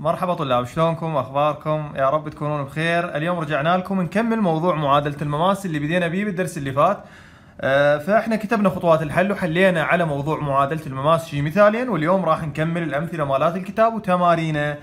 مرحبا طلاب شلونكم اخباركم يا رب تكونون بخير اليوم رجعنا لكم نكمل موضوع معادله المماس اللي بدينا بيه بالدرس اللي فات آه، فاحنا كتبنا خطوات الحل وحلينا على موضوع معادله المماس شي مثالين واليوم راح نكمل الامثله مالات الكتاب وتمارينه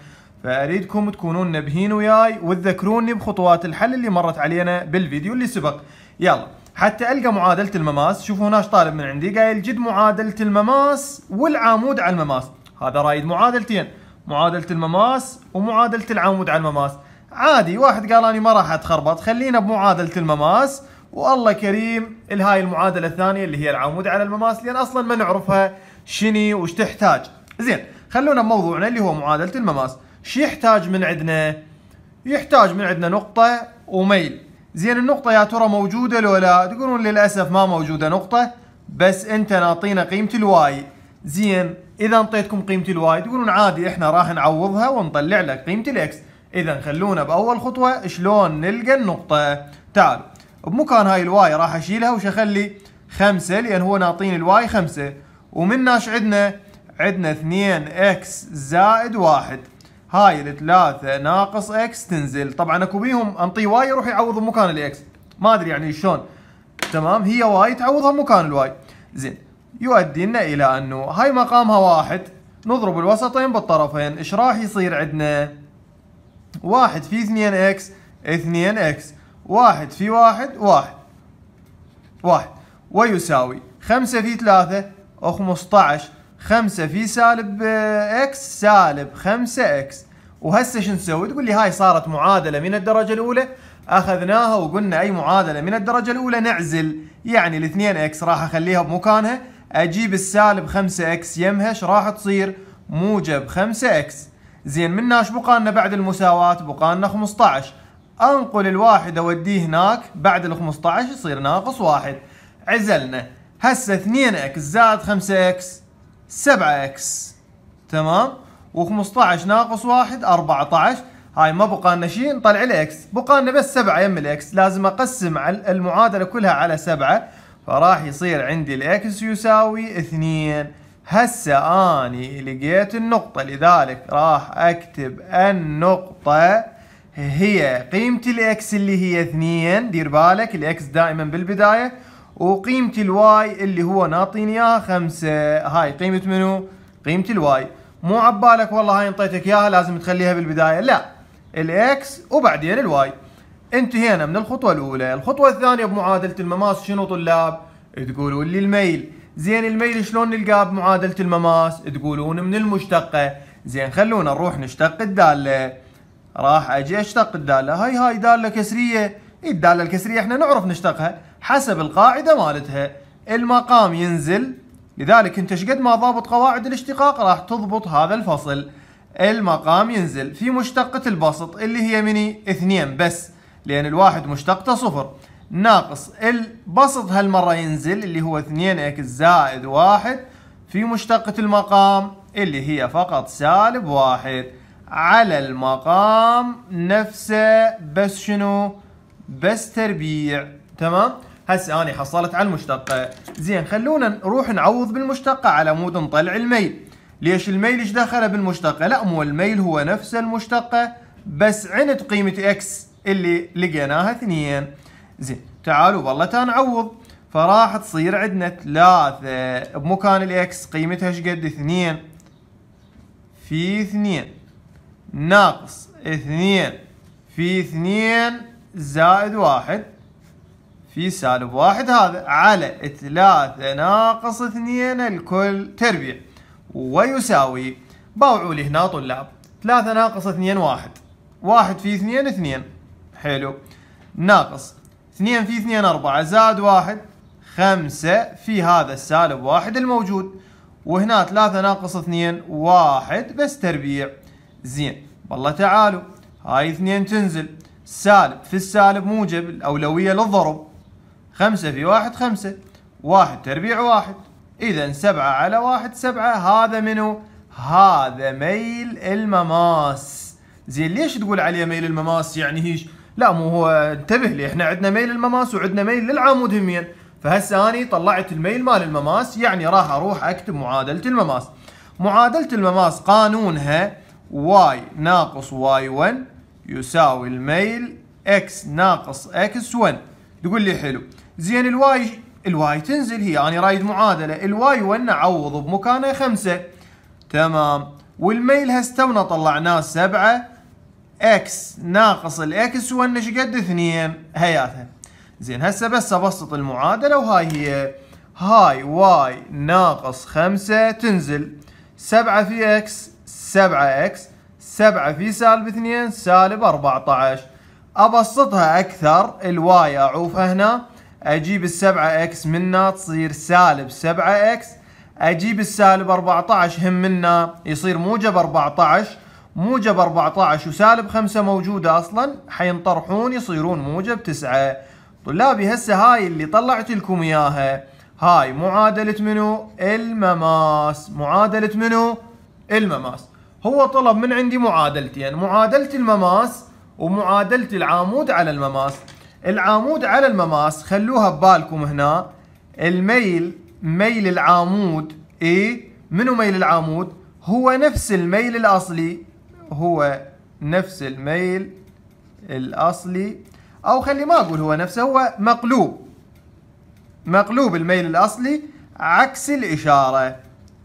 فاريدكم تكونون نبهين وياي وتذكروني بخطوات الحل اللي مرت علينا بالفيديو اللي سبق يلا حتى القى معادله المماس شوفوا هناش طالب من عندي قايل جد معادله المماس والعمود على المماس هذا رايد معادلتين معادله المماس ومعادله العمود على المماس عادي واحد قال أنا ما راح اتخربط خلينا بمعادله المماس والله كريم الهاي المعادله الثانيه اللي هي العمود على المماس لان اصلا ما نعرفها شني وش تحتاج زين خلونا بموضوعنا اللي هو معادله المماس شو يحتاج من عندنا يحتاج من عندنا نقطه وميل زين النقطه يا ترى موجوده لو لا تقولون للاسف ما موجوده نقطه بس انت ناطينا قيمه الواي زين اذا انطيتكم قيمه الواي تقولون عادي احنا راح نعوضها ونطلع لك قيمه الاكس اذا خلونا باول خطوه شلون نلقى النقطه تعال بمكان هاي الواي راح اشيلها وش اخلي خمسة لان هو ناطين الواي خمسة ومنا ايش عندنا عندنا 2 اكس زائد واحد هاي الثلاثة ناقص اكس تنزل طبعا اكو بيهم انطي واي يروح يعوض بمكان الاكس ما ادري يعني شلون تمام هي واي تعوضها بمكان الواي زين يؤدينا الى انه هاي مقامها واحد نضرب الوسطين بالطرفين ايش راح يصير عندنا واحد في اثنين اكس اثنين اكس واحد في واحد واحد واحد ويساوي خمسة في ثلاثة خمسطعش خمسة في سالب آه، اكس سالب خمسة اكس وهسه شو نسوي تقول لي هاي صارت معادلة من الدرجة الاولى اخذناها وقلنا اي معادلة من الدرجة الاولى نعزل يعني الاثنين اكس راح اخليها بمكانها اجيب السالب 5 اكس يمهش راح تصير موجب 5 اكس زين منا ايش بقالنا بعد المساواة بقالنا 15 انقل الواحد اوديه هناك بعد ال 15 يصير ناقص واحد عزلنا هسه 2 اكس زائد 5 اكس 7 اكس تمام و15 ناقص واحد 14 هاي ما بقى لنا شيء نطلع الاكس بقى لنا بس 7 يم الاكس لازم اقسم المعادله كلها على 7 فراح يصير عندي الاكس يساوي اثنين هسه اني لقيت النقطة لذلك راح اكتب النقطة هي قيمة الاكس اللي هي اثنين دير بالك الاكس دائما بالبداية وقيمة الواي اللي هو ناطيني اياها خمسة هاي قيمة منو؟ قيمة الواي مو عبالك والله هاي انطيتك اياها لازم تخليها بالبداية لا الاكس وبعدين الواي انتهينا من الخطوة الأولى الخطوة الثانية بمعادلة المماس شنو طلاب تقولوا لي الميل زين الميل شلون نلقاه بمعادلة المماس تقولون من المشتقة زين خلونا نروح نشتق الدالة راح اجي اشتق الدالة هاي هاي دالة كسرية إيه، الدالة الكسرية احنا نعرف نشتقها حسب القاعدة مالتها المقام ينزل لذلك انت شقد ما ضابط قواعد الاشتقاق راح تضبط هذا الفصل المقام ينزل في مشتقة البسط اللي هي مني اثنين بس لأن الواحد مشتقته صفر ناقص البسط هالمرة ينزل اللي هو 2x زائد واحد في مشتقة المقام اللي هي فقط سالب واحد على المقام نفسه بس شنو بس تربيع تمام هسه أنا حصلت على المشتقة زين خلونا نروح نعوض بالمشتقة على مود نطلع الميل ليش الميل ايش دخله بالمشتقة لا مو الميل هو نفس المشتقة بس عند قيمة اكس اللي لقيناها اثنين زين تعالوا والله تنعوض فراح تصير عندنا ثلاثة بمكان الاكس قيمتها شقد اثنين في اثنين ناقص اثنين في اثنين زائد واحد في سالب واحد هذا على ثلاثة ناقص اثنين الكل تربيع ويساوي باوعوا لي هنا طلاب ثلاثة ناقص اثنين واحد واحد في اثنين اثنين حلو ناقص 2 في 2 4 زائد 1 5 في هذا السالب واحد الموجود وهنا 3 ناقص 2 1 بس تربيع زين والله تعالوا هاي 2 تنزل سالب في السالب موجب الأولوية للضرب 5 في 1 5 1 تربيع 1 إذا 7 على 1 7 هذا منو؟ هذا ميل المماس زين ليش تقول عليه ميل المماس يعني هيش لا مو هو انتبه لي احنا عندنا ميل المماس وعندنا ميل للعمود همين فهسه انا طلعت الميل مال المماس يعني راح اروح اكتب معادله المماس معادله المماس قانونها واي ناقص واي 1 يساوي الميل اكس ناقص اكس 1 تقول لي حلو زين الواي الواي تنزل هي انا رايد معادله الواي 1 اعوض بمكانه 5 تمام والميل هسه طلعناه 7 اكس ناقص الاكس ايش قد 2 هياتها زين هسه بس ابسط المعادله وهاي هي هاي واي ناقص خمسة تنزل سبعة في اكس سبعة اكس سبعة في سالب اثنين سالب 14 ابسطها اكثر الواي اعوفها هنا اجيب السبعة اكس منا تصير سالب سبعة اكس اجيب السالب 14 هم منا يصير موجب 14 موجب 14 وسالب 5 موجودة أصلا حينطرحون يصيرون موجب 9 طلابي هسه هاي اللي طلعت لكم إياها هاي معادلة منو؟ المماس معادلة منو؟ المماس هو طلب من عندي معادلتين يعني معادلة المماس ومعادلة العامود على المماس العامود على المماس خلوها ببالكم هنا الميل ميل العامود إيه؟ منو ميل العامود هو نفس الميل الاصلي هو نفس الميل الأصلي أو خلي ما أقول هو نفسه هو مقلوب مقلوب الميل الأصلي عكس الإشارة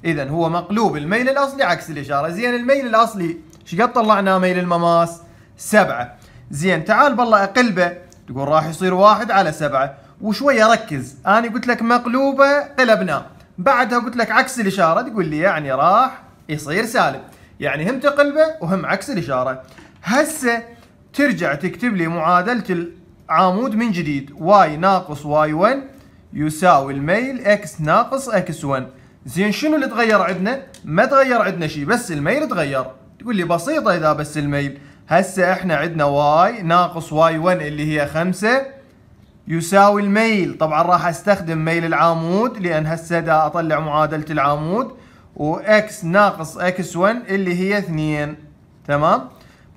إذا هو مقلوب الميل الأصلي عكس الإشارة زين الميل الأصلي ايش قد طلعنا ميل المماس سبعة زين تعال بالله أقلبه تقول راح يصير واحد على سبعة وشوية ركز أنا قلت لك مقلوبة قلبناه بعدها قلت لك عكس الإشارة تقول لي يعني راح يصير سالب يعني هم تقلبه وهم عكس الإشارة هسه ترجع تكتب لي معادلة العمود من جديد واي ناقص واي 1 يساوي الميل اكس ناقص اكس 1 زين شنو اللي تغير عندنا؟ ما تغير عندنا شيء بس الميل تغير تقول لي بسيطة إذا بس الميل هسه احنا عندنا واي ناقص واي 1 اللي هي 5 يساوي الميل طبعا راح استخدم ميل العمود لأن هسه دا أطلع معادلة العمود واكس ناقص اكس 1 اللي هي 2 تمام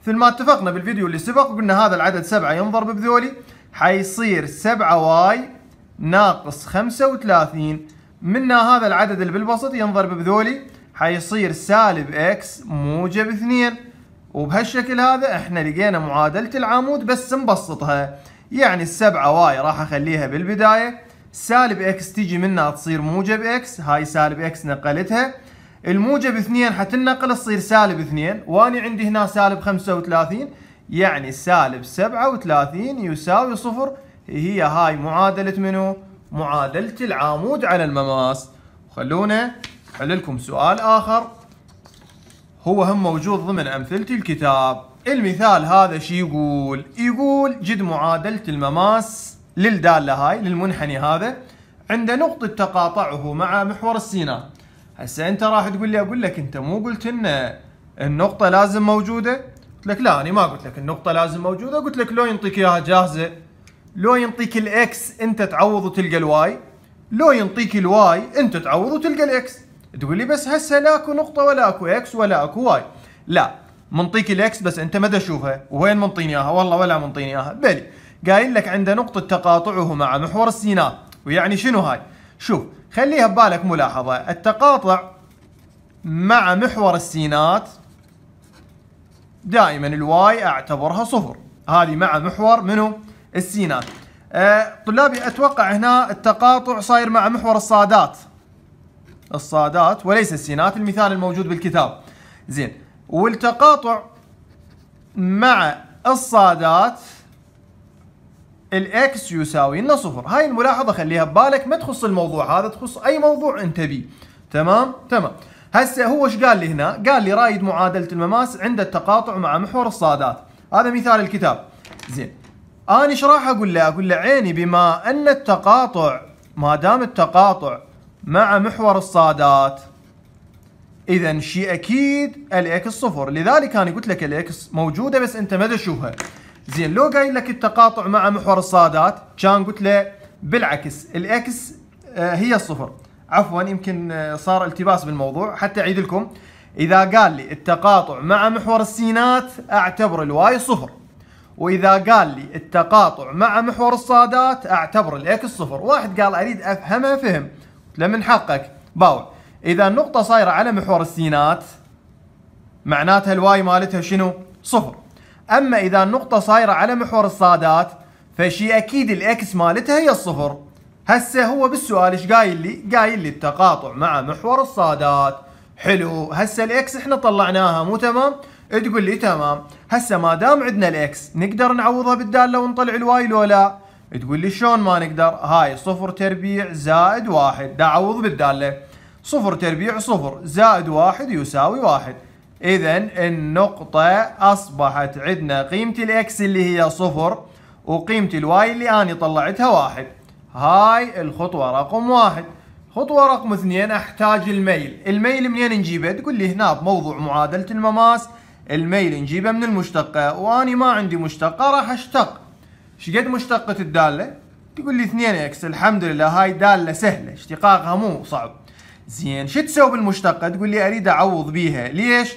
مثل ما اتفقنا بالفيديو اللي سبق قلنا هذا العدد 7 ينضرب بذولي حيصير 7 واي ناقص 35 منا هذا العدد اللي بالوسط ينضرب بذولي حيصير سالب اكس موجب 2 وبهالشكل هذا احنا لقينا معادلة العمود بس نبسطها يعني السبعة واي راح اخليها بالبداية سالب اكس تيجي منها تصير موجب اكس هاي سالب اكس نقلتها الموجب 2 حتنقل تصير سالب 2 وأنا عندي هنا سالب 35 يعني سالب 37 يساوي صفر هي هاي معادلة منو؟ معادلة العامود على المماس خلونا حل لكم سؤال آخر هو هم موجود ضمن أمثلة الكتاب المثال هذا شي يقول يقول جد معادلة المماس للدالة هاي للمنحني هذا عند نقطة تقاطعه مع محور السينات هسه انت راح تقول لي اقول لك انت مو قلت لنا النقطة لازم موجودة؟ قلت لك لا انا ما قلت لك النقطة لازم موجودة، قلت لك لو ينطيك اياها جاهزة لو ينطيك الاكس انت تعوض وتلقى الواي، لو ينطيك الواي انت تعوض وتلقى الاكس، تقول لي بس هسه لا اكو نقطة ولا اكو اكس ولا اكو واي، لا منطيك الاكس بس انت ما اشوفها، وين منطيني اياها؟ والله ولا منطيني اياها، بلي قايل لك عند نقطة تقاطعه مع محور السينات، ويعني شنو هاي؟ شوف خليها ببالك ملاحظة التقاطع مع محور السينات دائما الواي اعتبرها صفر هذه مع محور منه السينات أه طلابي اتوقع هنا التقاطع صاير مع محور الصادات الصادات وليس السينات المثال الموجود بالكتاب زين والتقاطع مع الصادات الاكس يساوي لنا صفر هاي الملاحظه خليها ببالك ما تخص الموضوع هذا تخص اي موضوع انت بي تمام تمام هسه هو ايش قال لي هنا قال لي رايد معادله المماس عند التقاطع مع محور الصادات هذا مثال الكتاب زين انا ايش راح اقول له اقول له عيني بما ان التقاطع ما دام التقاطع مع محور الصادات اذا شيء اكيد الاكس صفر لذلك انا قلت لك الاكس موجوده بس انت ما تشوفها زين لو قايل لك التقاطع مع محور الصادات كان قلت له بالعكس الاكس آه، هي الصفر عفوا يمكن آه، صار التباس بالموضوع حتى اعيد لكم اذا قال لي التقاطع مع محور السينات اعتبر الواي صفر واذا قال لي التقاطع مع محور الصادات اعتبر الاكس صفر واحد قال اريد افهمها فهم لمن حقك باوع اذا النقطه صايره على محور السينات معناتها الواي مالتها شنو صفر اما اذا النقطه صايره على محور الصادات فشي اكيد الاكس مالتها هي الصفر هسه هو بالسؤال ايش قايل لي قايل لي التقاطع مع محور الصادات حلو هسه الاكس احنا طلعناها مو تمام تقول لي تمام هسه ما دام عندنا الاكس نقدر نعوضها بالداله ونطلع الواي لو لا تقول لي شلون ما نقدر هاي صفر تربيع زائد واحد دا عوض بالداله صفر تربيع صفر زائد واحد يساوي واحد اذا النقطة اصبحت عندنا قيمة الاكس اللي هي صفر وقيمة الواي اللي انا طلعتها واحد هاي الخطوة رقم واحد خطوة رقم اثنين احتاج الميل الميل منين نجيبه تقول لي هنا بموضوع معادلة المماس الميل نجيبه من المشتقة واني ما عندي مشتقة راح اشتق شقد مشتقة الدالة تقول لي 2 اكس الحمد لله هاي دالة سهلة اشتقاقها مو صعب زين شو تسوي بالمشتقة تقول لي اريد اعوض بيها ليش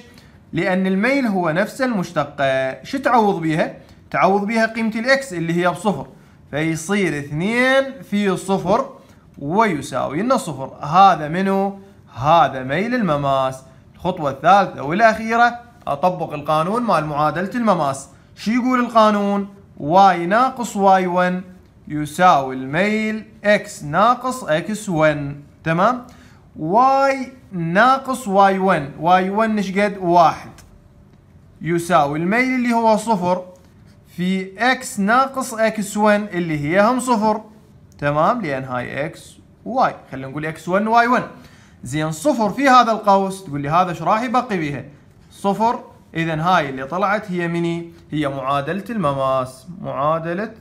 لان الميل هو نفس المشتقة شو تعوض بيها تعوض بيها قيمة الاكس اللي هي بصفر فيصير اثنين في صفر ويساوي لنا صفر هذا منو هذا ميل المماس الخطوة الثالثة والأخيرة أطبق القانون مال معادلة المماس شو يقول القانون y ناقص y1 يساوي الميل x ناقص x1 تمام واي ناقص واي 1 واي 1 ايش قد واحد يساوي الميل اللي هو صفر في اكس ناقص اكس 1 اللي هي هم صفر تمام لان هاي اكس واي خلينا نقول اكس 1 واي 1 زين صفر في هذا القوس تقول لي هذا ايش راح يبقي بيها صفر اذا هاي اللي طلعت هي مني هي معادله المماس معادله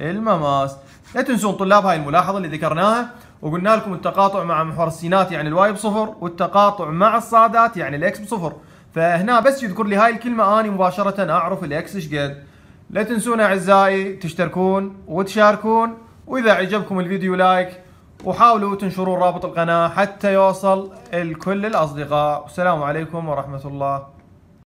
المماس لا تنسون طلاب هاي الملاحظه اللي ذكرناها وقلنا لكم التقاطع مع محور السينات يعني الواي بصفر والتقاطع مع الصادات يعني الاكس بصفر فهنا بس يذكر لي هاي الكلمه اني مباشره اعرف الاكس ايش قد لا تنسون اعزائي تشتركون وتشاركون واذا عجبكم الفيديو لايك وحاولوا تنشرون رابط القناه حتى يوصل الكل الاصدقاء والسلام عليكم ورحمه الله